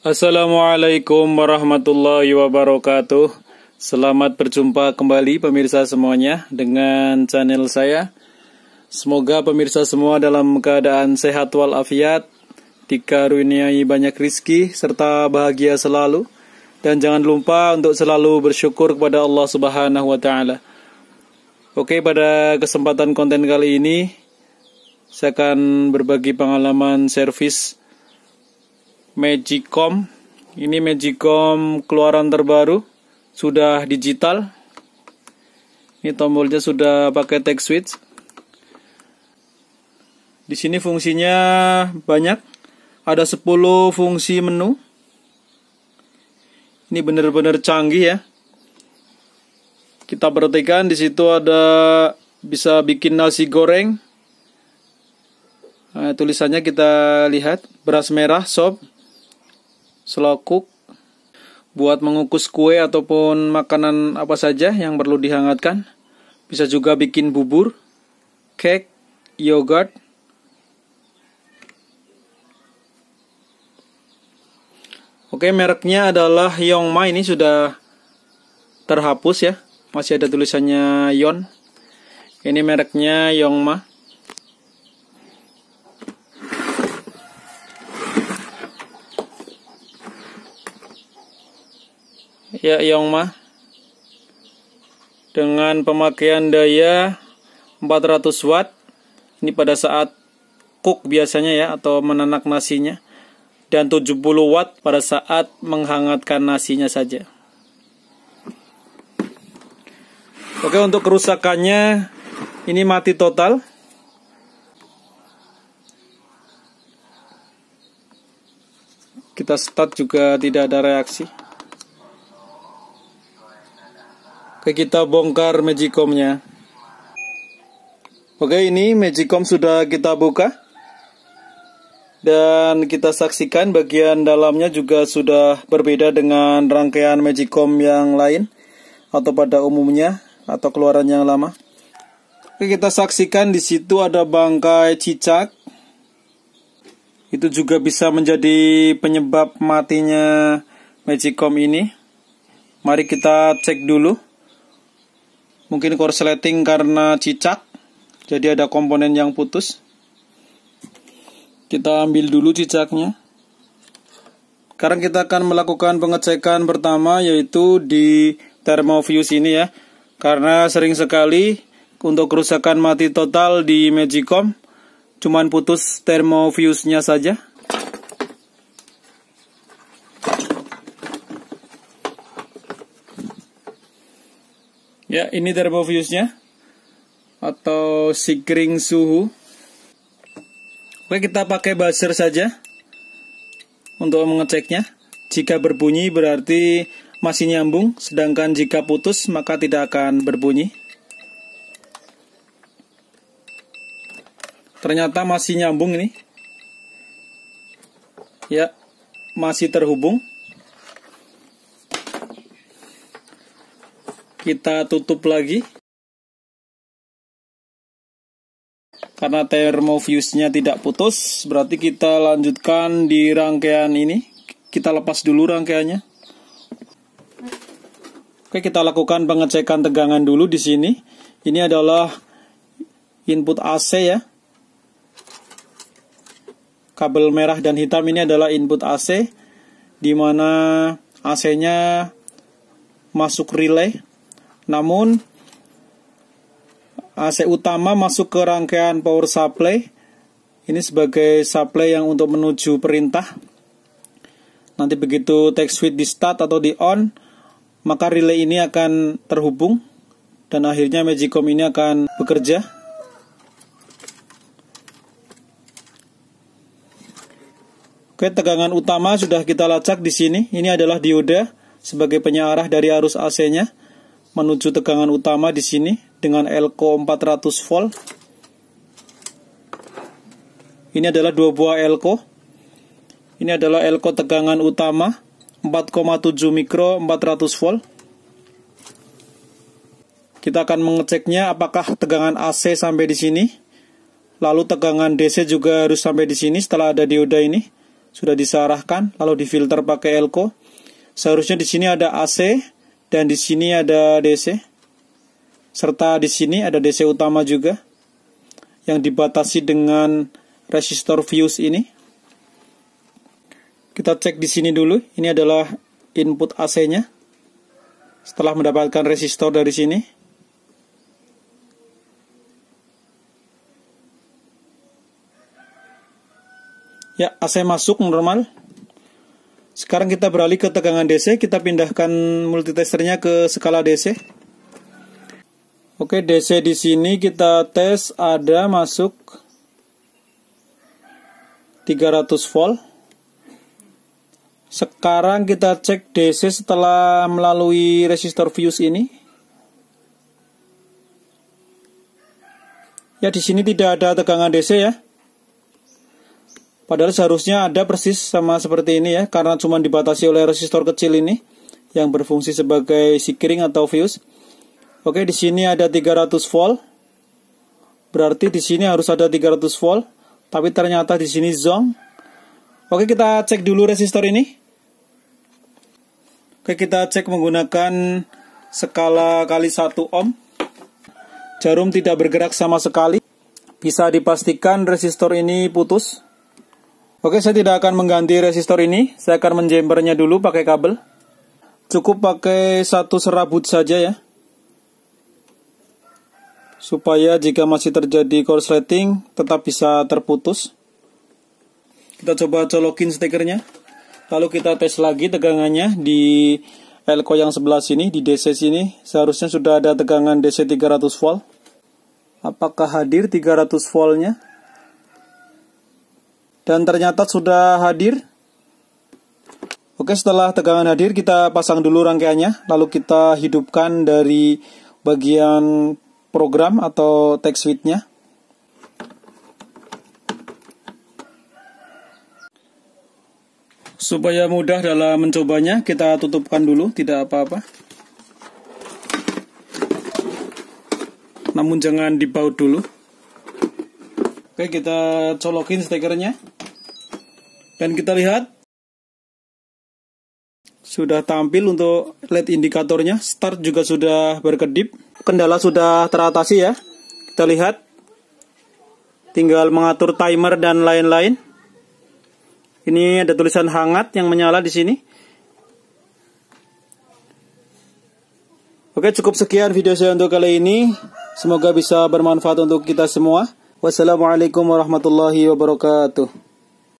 Assalamualaikum warahmatullahi wabarakatuh. Selamat berjumpa kembali pemirsa semuanya dengan channel saya. Semoga pemirsa semua dalam keadaan sehat walafiat, dikaruniai banyak rizki serta bahagia selalu. Dan jangan lupa untuk selalu bersyukur kepada Allah Subhanahu wa taala. Oke, pada kesempatan konten kali ini saya akan berbagi pengalaman servis Magicom. Ini Magicom keluaran terbaru, sudah digital. Ini tombolnya sudah pakai text switch. Di sini fungsinya banyak. Ada 10 fungsi menu. Ini benar-benar canggih ya. Kita perhatikan di situ ada bisa bikin nasi goreng, Nah, tulisannya kita lihat beras merah sop slow buat mengukus kue ataupun makanan apa saja yang perlu dihangatkan. Bisa juga bikin bubur, cake, yogurt. Oke, mereknya adalah Yongma. Ini sudah terhapus ya. Masih ada tulisannya Yon. Ini mereknya Yongma. ya Yongma dengan pemakaian daya 400 watt ini pada saat cook biasanya ya atau menanak nasinya dan 70 watt pada saat menghangatkan nasinya saja Oke untuk kerusakannya ini mati total kita start juga tidak ada reaksi Oke, kita bongkar magicomnya. Oke, ini magicom sudah kita buka. Dan kita saksikan bagian dalamnya juga sudah berbeda dengan rangkaian magicom yang lain atau pada umumnya atau keluaran yang lama. Oke, kita saksikan di situ ada bangkai cicak. Itu juga bisa menjadi penyebab matinya magicom ini. Mari kita cek dulu. Mungkin korsleting karena cicak, jadi ada komponen yang putus. Kita ambil dulu cicaknya. Sekarang kita akan melakukan pengecekan pertama yaitu di thermofuse ini ya. Karena sering sekali untuk kerusakan mati total di Magicom cuman putus thermofuse saja Ya, ini fuse-nya atau sikring suhu. Oke, kita pakai buzzer saja untuk mengeceknya. Jika berbunyi berarti masih nyambung, sedangkan jika putus maka tidak akan berbunyi. Ternyata masih nyambung ini. Ya, masih terhubung. kita tutup lagi karena thermofuse tidak putus berarti kita lanjutkan di rangkaian ini kita lepas dulu rangkaiannya Oke kita lakukan pengecekan tegangan dulu di sini ini adalah input AC ya kabel merah dan hitam ini adalah input AC di mana AC-nya masuk relay namun AC utama masuk ke rangkaian power supply. Ini sebagai supply yang untuk menuju perintah. Nanti begitu text switch di start atau di on, maka relay ini akan terhubung dan akhirnya Magicom ini akan bekerja. Oke, tegangan utama sudah kita lacak di sini. Ini adalah dioda sebagai penyarah dari arus AC-nya menuju tegangan utama di sini dengan elko 400 volt. Ini adalah dua buah elko. Ini adalah elko tegangan utama 4,7 mikro 400 volt. Kita akan mengeceknya apakah tegangan AC sampai di sini. Lalu tegangan DC juga harus sampai di sini setelah ada dioda ini sudah disarahkan lalu difilter pakai elko. Seharusnya di sini ada AC dan di sini ada DC serta di sini ada DC utama juga yang dibatasi dengan resistor fuse ini. Kita cek di sini dulu. Ini adalah input AC-nya. Setelah mendapatkan resistor dari sini. Ya, AC masuk normal. Sekarang kita beralih ke tegangan DC, kita pindahkan multitesternya ke skala DC. Oke, DC di sini kita tes ada masuk 300 volt. Sekarang kita cek DC setelah melalui resistor fuse ini. Ya, di sini tidak ada tegangan DC ya. Padahal seharusnya ada persis sama seperti ini ya, karena cuma dibatasi oleh resistor kecil ini yang berfungsi sebagai sikring atau fuse. Oke, di sini ada 300 volt. Berarti di sini harus ada 300 volt, tapi ternyata di sini zong. Oke, kita cek dulu resistor ini. Oke, kita cek menggunakan skala kali 1 ohm. Jarum tidak bergerak sama sekali. Bisa dipastikan resistor ini putus. Oke, saya tidak akan mengganti resistor ini. Saya akan menjembernya dulu pakai kabel. Cukup pakai satu serabut saja ya. Supaya jika masih terjadi korsleting, tetap bisa terputus. Kita coba colokin stikernya. Lalu kita tes lagi tegangannya di elko yang sebelah sini, di DC sini. Seharusnya sudah ada tegangan DC 300 volt. Apakah hadir 300 voltnya? dan ternyata sudah hadir. Oke, setelah tegangan hadir, kita pasang dulu rangkaiannya, lalu kita hidupkan dari bagian program atau text switchnya. nya Supaya mudah dalam mencobanya, kita tutupkan dulu, tidak apa-apa. Namun jangan dibaut dulu. Oke, kita colokin stekernya. Dan kita lihat sudah tampil untuk LED indikatornya. Start juga sudah berkedip. Kendala sudah teratasi ya. Kita lihat. Tinggal mengatur timer dan lain-lain. Ini ada tulisan hangat yang menyala di sini. Oke, cukup sekian video saya untuk kali ini. Semoga bisa bermanfaat untuk kita semua. Wassalamualaikum warahmatullahi wabarakatuh.